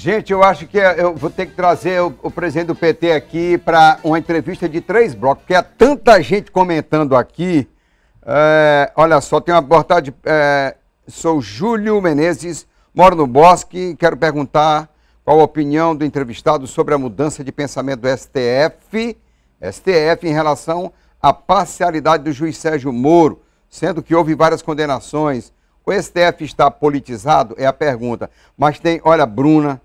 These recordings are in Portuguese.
Gente, eu acho que é, eu vou ter que trazer o, presidente do PT aqui para uma entrevista de três blocos, porque há tanta gente comentando aqui. É, olha só, tem uma abordagem. É, sou Júlio Menezes, moro no Bosque e quero perguntar qual a opinião do entrevistado sobre a mudança de pensamento do STF, STF em relação à parcialidade do juiz Sérgio Moro, sendo que houve várias condenações. O STF está politizado? É a pergunta. Mas tem, olha, Bruna,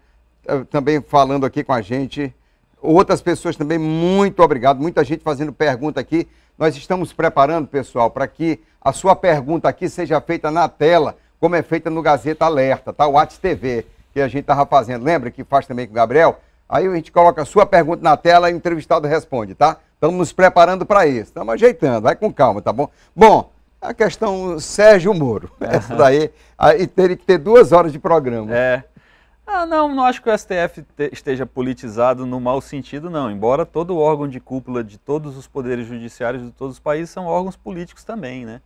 eh, também falando aqui com a gente. Outras pessoas também, muito obrigado. Muita gente fazendo pergunta aqui. Nós estamos preparando, pessoal, para que a sua pergunta aqui seja feita na tela, como é feita no Gazeta Alerta, tá? O Whats TV, que a gente estava fazendo. Lembra que faz também com o Gabriel? Aí a gente coloca a sua pergunta na tela e o entrevistado responde, tá? Estamos nos preparando para isso. Estamos ajeitando, vai com calma, tá bom? Bom, a questão Sérgio Moro. Essa daí, aí teria que ter duas horas de programa. É. Ah, não, não acho que o STF esteja politizado no mau sentido, não. Embora todo órgão de cúpula de todos os poderes judiciários de todos os países são órgãos políticos também, né?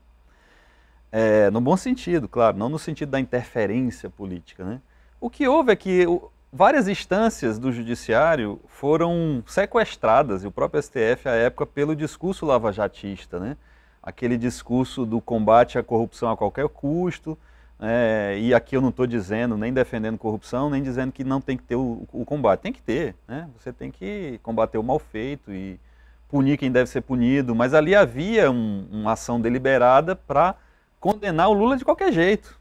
É, no bom sentido, claro, não no sentido da interferência política, né? O que houve é que várias instâncias do judiciário foram sequestradas, e o próprio STF, à época, pelo discurso lavajatista, né? Aquele discurso do combate à corrupção a qualquer custo, é, e aqui eu não estou dizendo, nem defendendo corrupção, nem dizendo que não tem que ter o, o combate. Tem que ter, né? Você tem que combater o mal feito e punir quem deve ser punido. Mas ali havia um, uma ação deliberada para condenar o Lula de qualquer jeito.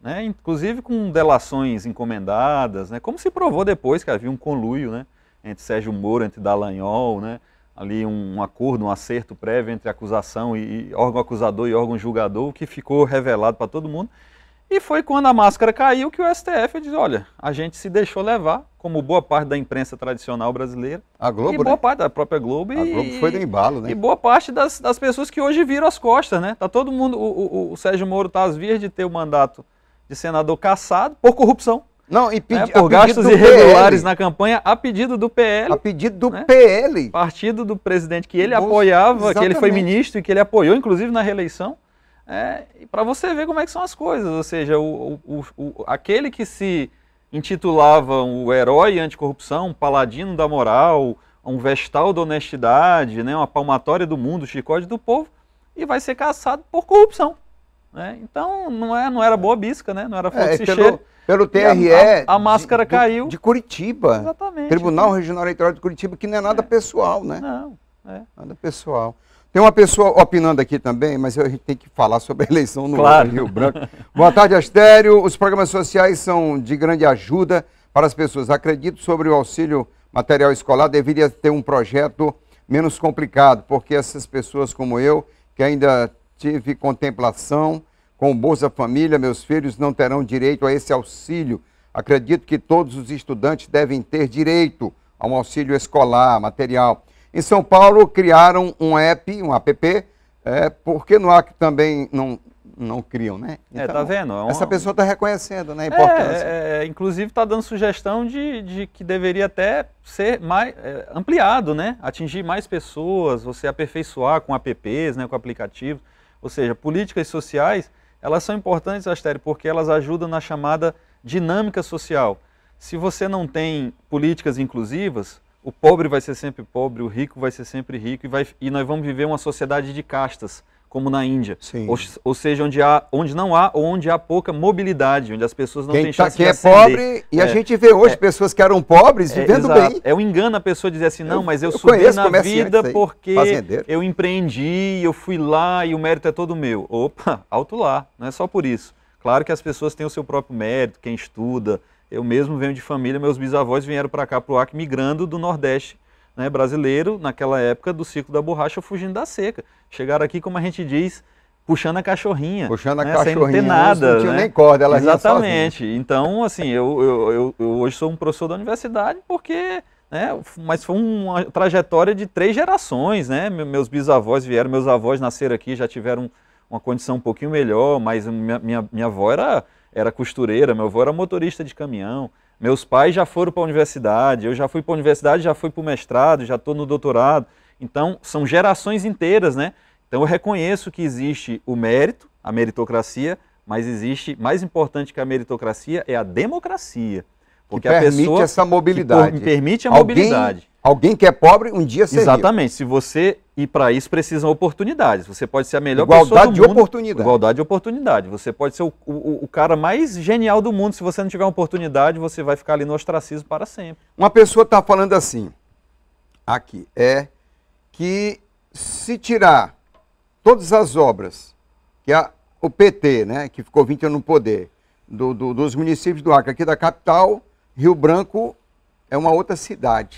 Né? Inclusive com delações encomendadas, né? como se provou depois que havia um conluio né? entre Sérgio Moro, entre Dallagnol, né? ali um, um acordo, um acerto prévio entre acusação e, e órgão acusador e órgão julgador, o que ficou revelado para todo mundo. E foi quando a máscara caiu que o STF disse: olha, a gente se deixou levar, como boa parte da imprensa tradicional brasileira. A Globo, e né? boa né? parte da própria Globo. A e, Globo foi de embalo, né? E boa parte das, das pessoas que hoje viram as costas, né? Tá todo mundo. O, o, o Sérgio Moro está às vias de ter o mandato de senador cassado por corrupção. Não, e né? pedi, né, por gastos irregulares PL. na campanha a pedido do PL. A pedido do né, PL. Partido do presidente que ele apoiava, exatamente. que ele foi ministro e que ele apoiou, inclusive, na reeleição é, para você ver como é que são as coisas. Ou seja, o, o, o, aquele que se intitulava o herói anticorrupção, um paladino da moral, um vestal da honestidade, né, uma palmatória do mundo, chicote do povo, e vai ser caçado por corrupção. Né? Então, não, é, não era boa bisca, né? não era flor é, pelo, pelo TRE. A, a, a máscara de, caiu. De, Curitiba. Exatamente. Tribunal Regional Eleitoral de Curitiba, que não é nada é. pessoal, né? Não. É. Nada pessoal. Tem uma pessoa opinando aqui também, mas a gente tem que falar sobre a eleição no claro. Rio Branco. Boa tarde, Astério. Os programas sociais são de grande ajuda para as pessoas. Acredito sobre o auxílio material escolar deveria ter um projeto menos complicado, porque essas pessoas como eu, que ainda tive contemplação com o Bolsa Família, meus filhos não terão direito a esse auxílio. Acredito que todos os estudantes devem ter direito a um auxílio escolar, material em São Paulo, criaram um app, um app, é, porque no Acre também não, não criam, né? É, então, é, tá vendo? É Essa pessoa está reconhecendo né, a é, importância. É, é inclusive está dando sugestão de, de que deveria até ser mais é, ampliado, né? Atingir mais pessoas, você aperfeiçoar com apps, né, com aplicativos. Ou seja, políticas sociais, elas são importantes, Astério, porque elas ajudam na chamada dinâmica social. Se você não tem políticas inclusivas, o pobre vai ser sempre pobre, o rico vai ser sempre rico e, vai, e nós vamos viver uma sociedade de castas, como na Índia. Ou, ou, seja, onde, há, onde não há ou onde há pouca mobilidade, onde as pessoas não Quem têm tá, chance tá, de é pobre e é, a gente vê hoje é, pessoas que eram pobres é, vivendo é, bem. É um engano a pessoa dizer assim, não, eu, mas eu, eu subi na vida aí, porque fazendeiro. eu empreendi, eu fui lá e o mérito é todo meu. Opa, alto lá, não é só por isso. Claro que as pessoas têm o seu próprio mérito, quem estuda, eu mesmo venho de família, meus bisavós vieram para cá, para o Acre, migrando do Nordeste né, brasileiro, naquela época do ciclo da borracha, fugindo da seca. Chegaram aqui, como a gente diz, puxando a cachorrinha. Puxando a né, cachorrinha. Sem não ter né? nada. Não tinha né? nem corda, ela Exatamente. Então, assim, eu, eu, eu, eu, hoje sou um professor da universidade porque. Né, mas foi uma trajetória de três gerações, né? Meus bisavós vieram, meus avós nasceram aqui, já tiveram uma condição um pouquinho melhor, mas minha, minha, minha avó era era costureira, meu avô era motorista de caminhão, meus pais já foram para a universidade, eu já fui para a universidade, já fui para o mestrado, já estou no doutorado. Então, são gerações inteiras, né? Então, eu reconheço que existe o mérito, a meritocracia, mas existe, mais importante que a meritocracia, é a democracia. Porque que permite a pessoa, essa mobilidade. permite a Alguém mobilidade. Alguém que é pobre um dia será. Exatamente. Rico. Se você e para isso precisam oportunidades. Você pode ser a melhor Igualdade pessoa do de mundo. oportunidade. Igualdade de oportunidade. Você pode ser o, o, o, cara mais genial do mundo. Se você não tiver uma oportunidade, você vai ficar ali no ostracismo para sempre. Uma pessoa está falando assim, aqui, é que se tirar todas as obras que a, o PT, né, que ficou 20 anos no poder, do, do, dos municípios do Acre, aqui da capital, Rio Branco é uma outra cidade.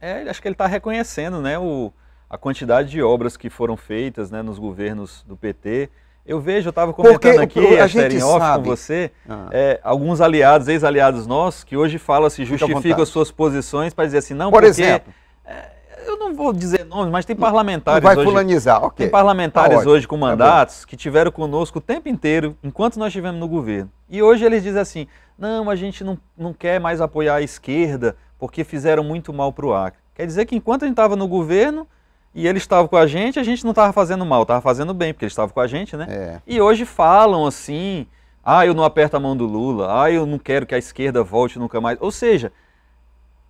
É, acho que ele está reconhecendo né, o, a quantidade de obras que foram feitas né, nos governos do PT. Eu vejo, eu estava comentando Porque, aqui, a gente off sabe. com você, ah. é, alguns aliados, ex-aliados nossos, que hoje falam se justificam as suas posições para dizer assim, não, Por porque... Exemplo. É, eu não vou dizer nomes, mas tem parlamentares vai hoje. Fulanizar, ok. Tem parlamentares tá hoje com tá mandatos tá que tiveram conosco o tempo inteiro, enquanto nós estivemos no governo. E hoje eles dizem assim: não, a gente não, não quer mais apoiar a esquerda, porque fizeram muito mal para o Acre. Quer dizer que enquanto a gente estava no governo e ele estava com a gente, a gente não estava fazendo mal, estava fazendo bem, porque ele estava com a gente, né? É. E hoje falam assim, ah, eu não aperto a mão do Lula, ah, eu não quero que a esquerda volte nunca mais. Ou seja,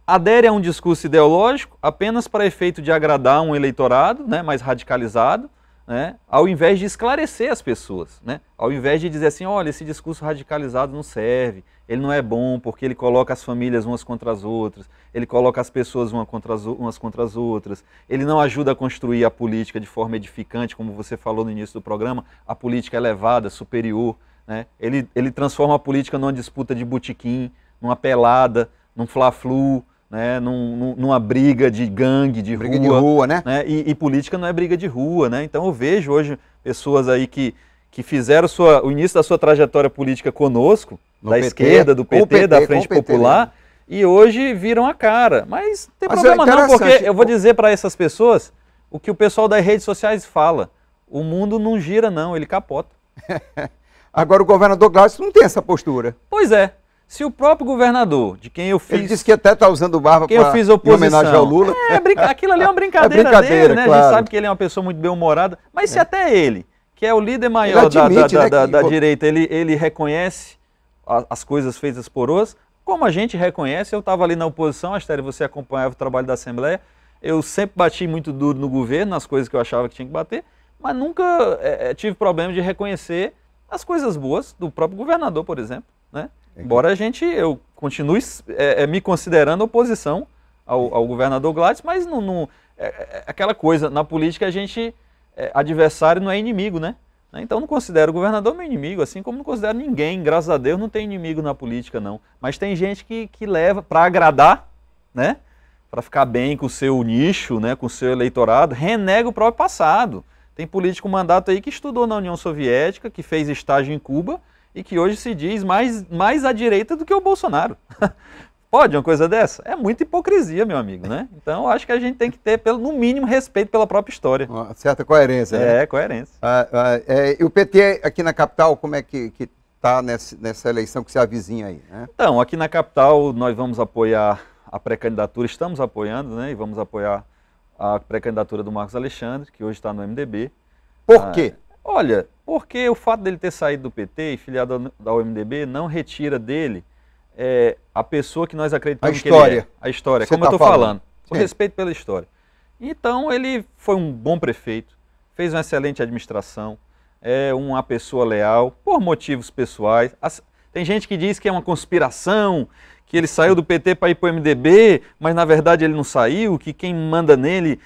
adere a um discurso ideológico apenas para efeito de agradar um eleitorado né, mais radicalizado né, ao invés de esclarecer as pessoas, né, ao invés de dizer assim, olha, esse discurso radicalizado não serve, ele não é bom porque ele coloca as famílias umas contra as outras, ele coloca as pessoas uma contra as, umas contra as outras, ele não ajuda a construir a política de forma edificante, como você falou no início do programa, a política elevada, é superior, né, ele, ele transforma a política numa disputa de botequim, numa pelada, num fla-flu, né, num, numa briga de gangue, de briga rua. De rua né? né e, e, política não é briga de rua, né? Então eu vejo hoje pessoas aí que, que fizeram sua, o início da sua trajetória política conosco, no da PT, esquerda, do PT, PT da Frente PT, Popular, né? e hoje viram a cara. Mas não tem Mas é problema é não, porque eu vou dizer para essas pessoas o que o pessoal das redes sociais fala. O mundo não gira não, ele capota. Agora o governador Glaucio não tem essa postura. Pois é, se o próprio governador, de quem eu fiz. Ele disse que até está usando barba para homenagem ao Lula. É, é aquilo ali é uma é brincadeira, é brincadeira dele, né? Claro. A gente sabe que ele é uma pessoa muito bem-humorada. Mas é. se até ele, que é o líder maior admite, da, da, né, da, que... da, direita, ele, ele reconhece as coisas feitas por outros, como a gente reconhece, eu estava ali na oposição, Astério, você acompanhava o trabalho da Assembleia. Eu sempre bati muito duro no governo, nas coisas que eu achava que tinha que bater, mas nunca é, é tive problema de reconhecer as coisas boas do próprio governador, por exemplo. Né? É Embora a gente, eu continue é, é, me considerando oposição ao, ao governador Gladys, mas não, não é, é aquela coisa, na política a gente, adversário não é inimigo, né? Então não considero o governador meu inimigo, assim como não considero ninguém, graças a Deus não tem inimigo na política não. Mas tem gente que, que leva para agradar, né? Para ficar bem com o seu nicho, né? com o seu eleitorado, renega o próprio passado. Tem político mandato aí que estudou na União Soviética, que fez estágio em Cuba, e que hoje se diz mais, mais à direita do que o Bolsonaro. Pode uma coisa dessa? É muita hipocrisia, meu amigo, né? Então acho que a gente tem que ter, pelo, no mínimo, respeito pela própria história. Uma certa coerência, né? É, coerência. Ah, ah, é, e o PT aqui na capital, como é que está nessa, nessa eleição que se avizinha aí? Né? Então, aqui na capital nós vamos apoiar a pré-candidatura, estamos apoiando, né? E vamos apoiar a pré-candidatura do Marcos Alexandre, que hoje está no MDB. Por ah, quê? Olha, porque o fato dele ter saído do PT e filiado ao MDB não retira dele é, a pessoa que nós acreditamos que ele é. A história. Você como tá eu estou falando. falando. O respeito pela história. Então, ele foi um bom prefeito, fez uma excelente administração, é uma pessoa leal, por motivos pessoais. As, tem gente que diz que é uma conspiração, que ele saiu do PT para ir para o MDB, mas na verdade ele não saiu, que quem manda nele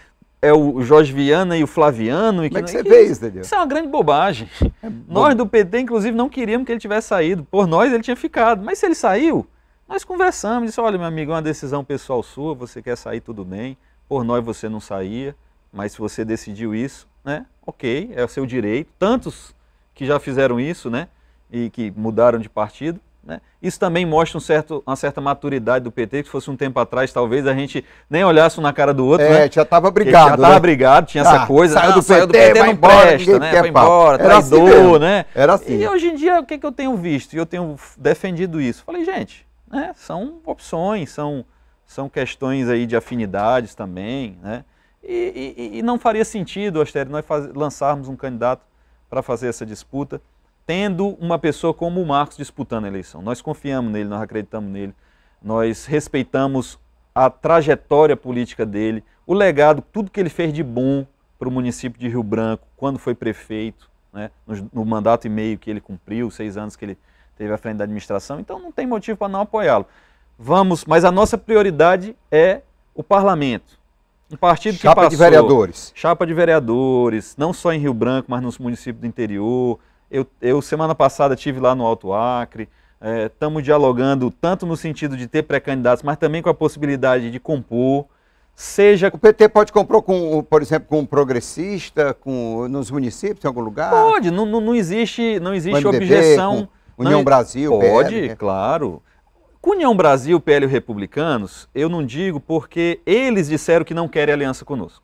é o Jorge Viana e o Flaviano. E Como que, é que você vê isso, Daniel? Isso é uma grande bobagem. É nós do PT, inclusive, não queríamos que ele tivesse saído. Por nós, ele tinha ficado. Mas se ele saiu, nós conversamos. Disse, olha, meu amigo, é uma decisão pessoal sua, você quer sair, tudo bem. Por nós, você não saía. Mas se você decidiu isso, né? Ok, é o seu direito. Tantos que já fizeram isso, né? E que mudaram de partido. Né? Isso também mostra um certo, uma certa maturidade do PT, que se fosse um tempo atrás, talvez a gente nem olhasse um na cara do outro. É, né? já estava brigado. Já estava né? brigado, tinha ah, essa coisa. Saiu, ah, do, PT, do PT, não embora, presta, né? Vai embora, Era assim traidor, assim né? Era assim. E hoje em dia, o que, que eu tenho visto? E eu tenho defendido isso. Falei, gente, né? são opções, são, são questões aí de afinidades também, né? E, e, e não faria sentido, Astério, nós faz, lançarmos um candidato para fazer essa disputa tendo uma pessoa como o Marcos disputando a eleição. Nós confiamos nele, nós acreditamos nele, nós respeitamos a trajetória política dele, o legado, tudo que ele fez de bom para o município de Rio Branco, quando foi prefeito, né, no, no, mandato e meio que ele cumpriu, seis anos que ele teve à frente da administração, então não tem motivo para não apoiá-lo. Vamos, mas a nossa prioridade é o parlamento. Um partido chapa que chapa de vereadores. Chapa de vereadores, não só em Rio Branco, mas nos municípios do interior, eu, eu semana passada tive lá no Alto Acre, estamos é, dialogando tanto no sentido de ter pré-candidatos, mas também com a possibilidade de compor. Seja... O PT pode comprar, com, por exemplo, com um progressista, com, nos municípios, em algum lugar? Pode, não, não, não existe, não existe MDB, objeção. União não, Brasil, Pode, PL, né? claro. Com União Brasil, PL e Republicanos, eu não digo porque eles disseram que não querem aliança conosco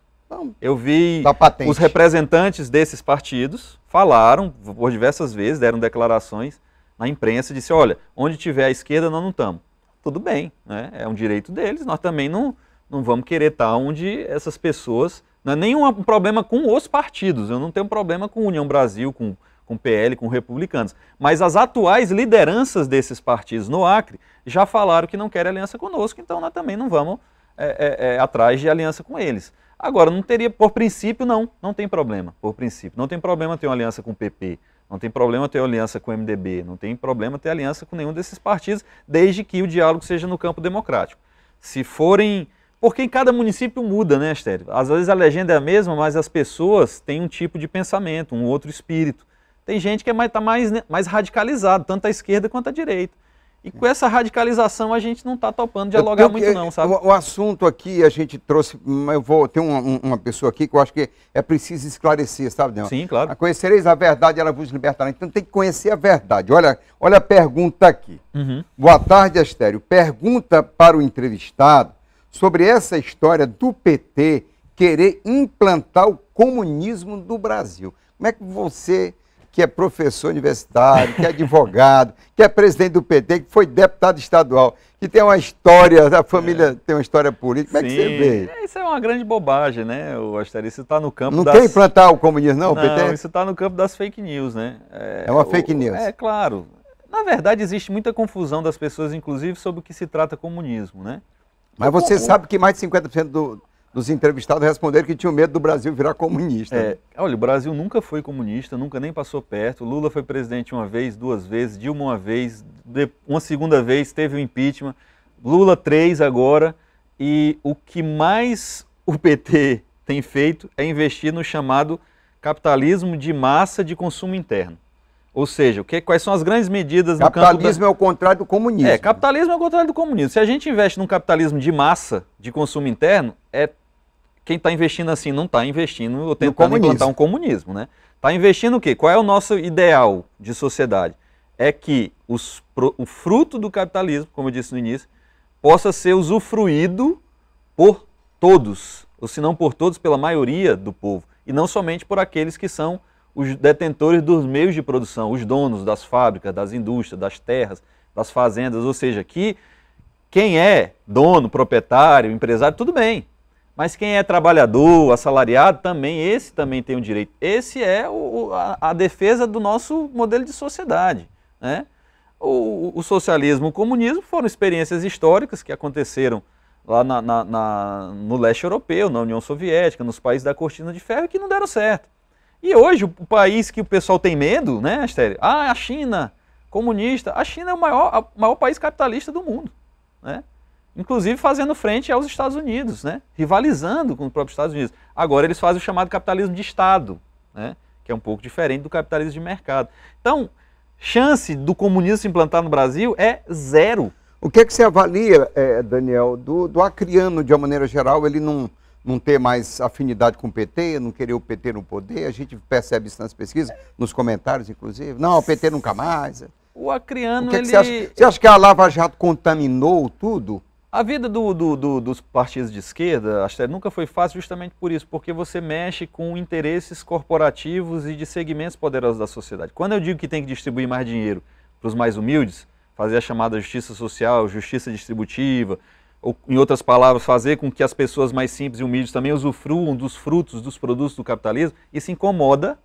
eu vi os representantes desses partidos falaram por diversas vezes, deram declarações na imprensa, disse, olha, onde tiver a esquerda nós não estamos. Tudo bem, né? é um direito deles, nós também não, não vamos querer estar onde essas pessoas... Não é nenhum problema com os partidos, eu não tenho problema com União Brasil, com, com PL, com republicanos. Mas as atuais lideranças desses partidos no Acre já falaram que não querem aliança conosco, então nós também não vamos é, é, é, atrás de aliança com eles. Agora, não teria, por princípio, não, não tem problema, por princípio. Não tem problema ter uma aliança com o PP, não tem problema ter aliança com o MDB, não tem problema ter aliança com nenhum desses partidos, desde que o diálogo seja no campo democrático. Se forem. Porque em cada município muda, né, Astério? Às vezes a legenda é a mesma, mas as pessoas têm um tipo de pensamento, um outro espírito. Tem gente que está é mais, tá mais, né, mais radicalizado, tanto à esquerda quanto à direita. E com essa radicalização a gente não está topando dialogar eu, muito, não, sabe? O, o, assunto aqui a gente trouxe. Eu vou ter uma, uma pessoa aqui que eu acho que é preciso esclarecer, sabe, Daniel? Sim, claro. A ah, conhecereis a verdade, ela vos libertará. Então tem que conhecer a verdade. Olha, olha a pergunta aqui. Uhum. Boa tarde, Astério. Pergunta para o entrevistado sobre essa história do PT querer implantar o comunismo no Brasil. Como é que você que é professor universitário, que é advogado, que é presidente do PT, que foi deputado estadual, que tem uma história, a família é. tem uma história política. Como Sim. é que você vê? É, isso é uma grande bobagem, né? O asterisco está no campo. Não das... quer implantar o comunismo, não, não Isso está no campo das fake news, né? É, é uma fake news. É claro. Na verdade, existe muita confusão das pessoas, inclusive, sobre o que se trata comunismo, né? Mas é você o... sabe que mais de 50% do, dos entrevistados responderam que tinham medo do Brasil virar comunista. É, olha, o Brasil nunca foi comunista, nunca nem passou perto. Lula foi presidente uma vez, duas vezes, Dilma uma vez, uma segunda vez teve o impeachment, Lula três agora. E o que mais o PT tem feito é investir no chamado capitalismo de massa de consumo interno. Ou seja, o que, quais são as grandes medidas do Capitalismo da... é o contrário do comunismo. É, capitalismo é o contrário do comunismo. Se a gente investe num capitalismo de massa, de consumo interno, é quem está investindo assim não está investindo ou tentando implantar um comunismo, né? Está investindo o quê? Qual é o nosso ideal de sociedade? É que os, o fruto do capitalismo, como eu disse no início, possa ser usufruído por todos, ou se não por todos, pela maioria do povo, e não somente por aqueles que são os detentores dos meios de produção, os donos das fábricas, das indústrias, das terras, das fazendas, ou seja, que quem é dono, proprietário, empresário, tudo bem, mas quem é trabalhador, assalariado, também, esse também tem um direito. Esse é o, a, a, defesa do nosso modelo de sociedade. Né? O, o, socialismo e o comunismo foram experiências históricas que aconteceram lá na, na, na, no leste europeu, na União Soviética, nos países da cortina de ferro, que não deram certo. E hoje, o país que o pessoal tem medo, né, Astério? Ah, a China, comunista. A China é o maior, o maior país capitalista do mundo. Né? inclusive fazendo frente aos Estados Unidos, né? rivalizando com os próprios Estados Unidos. Agora eles fazem o chamado capitalismo de Estado, né? que é um pouco diferente do capitalismo de mercado. Então, chance do comunismo se implantar no Brasil é zero. O que é que você avalia, é, Daniel, do, do acriano, de uma maneira geral, ele não, não ter mais afinidade com o PT, não querer o PT no poder? A gente percebe isso nas pesquisas, nos comentários, inclusive. Não, o PT nunca mais. O acriano, o que é que ele... Você acha, você acha que a Lava Jato contaminou tudo? A vida do, do, do, dos partidos de esquerda, Astrid, nunca foi fácil justamente por isso, porque você mexe com interesses corporativos e de segmentos poderosos da sociedade. Quando eu digo que tem que distribuir mais dinheiro para os mais humildes, fazer a chamada justiça social, justiça distributiva, ou, em outras palavras, fazer com que as pessoas mais simples e humildes também usufruam dos frutos, dos produtos do capitalismo, isso incomoda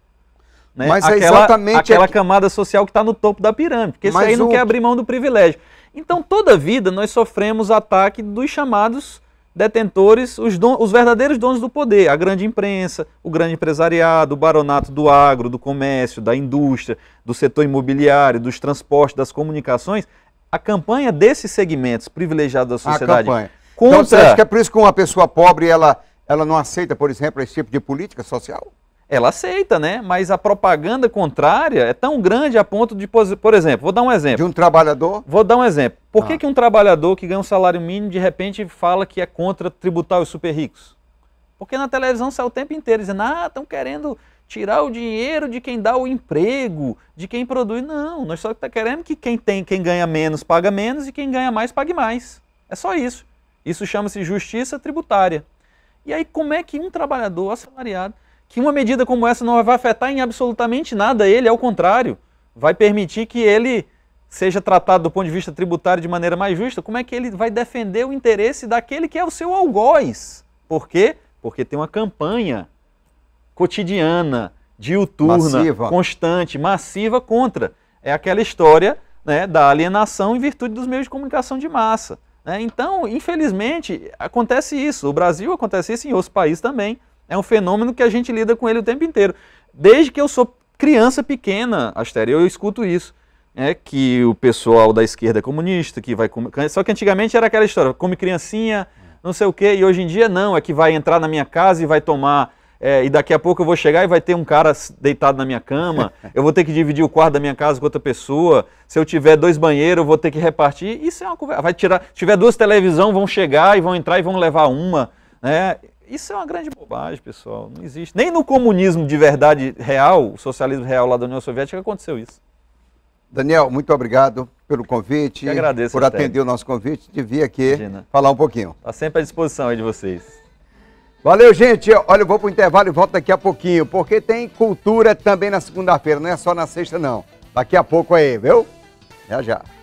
né, Mas é aquela, é exatamente aquela camada social que está no topo da pirâmide, porque isso aí não o... quer abrir mão do privilégio. Então, toda vida nós sofremos ataque dos chamados detentores, os, don, os verdadeiros donos do poder, a grande imprensa, o grande empresariado, o baronato do agro, do comércio, da indústria, do setor imobiliário, dos transportes, das comunicações. A campanha desses segmentos privilegiados da sociedade. A campanha. Contra... Então, você acha que é por isso que uma pessoa pobre ela, ela não aceita, por exemplo, esse tipo de política social? ela aceita, né? Mas a propaganda contrária é tão grande a ponto de, por exemplo, vou dar um exemplo. De um trabalhador? Vou dar um exemplo. Por que, ah. que um trabalhador que ganha um salário mínimo de repente fala que é contra tributar os super ricos? Porque na televisão sai o tempo inteiro dizendo, ah, estão querendo tirar o dinheiro de quem dá o emprego, de quem produz. Não, nós só tá queremos que quem tem, quem ganha menos paga menos e quem ganha mais pague mais. É só isso. Isso chama-se justiça tributária. E aí como é que um trabalhador assalariado que uma medida como essa não vai afetar em absolutamente nada ele, ao contrário, vai permitir que ele seja tratado do ponto de vista tributário de maneira mais justa, como é que ele vai defender o interesse daquele que é o seu algoz? Por quê? Porque tem uma campanha cotidiana, diuturna, massiva. constante, massiva contra. É aquela história né, da alienação em virtude dos meios de comunicação de massa. Né? Então, infelizmente, acontece isso. O Brasil acontece isso em outros países também. É um fenômeno que a gente lida com ele o tempo inteiro. Desde que eu sou criança pequena, Astério, eu escuto isso. É que o pessoal da esquerda é comunista, que vai comer. Só que antigamente era aquela história, come criancinha, não sei o quê, e hoje em dia não, é que vai entrar na minha casa e vai tomar. É, e daqui a pouco eu vou chegar e vai ter um cara deitado na minha cama, eu vou ter que dividir o quarto da minha casa com outra pessoa, se eu tiver dois banheiros eu vou ter que repartir, isso é uma conversa, vai tirar, se tiver duas televisões vão chegar e vão entrar e vão levar uma, né? Isso é uma grande bobagem, pessoal. Não existe. Nem no comunismo de verdade real, o socialismo real lá da União Soviética, aconteceu isso. Daniel, muito obrigado pelo convite. Eu agradeço. Por atender o nosso convite de vir aqui Imagina. falar um pouquinho. Está sempre à disposição aí de vocês. Valeu, gente. Olha, eu vou para o intervalo e volto daqui a pouquinho, porque tem cultura também na segunda-feira, não é só na sexta, não. Daqui a pouco aí, viu? Já, já.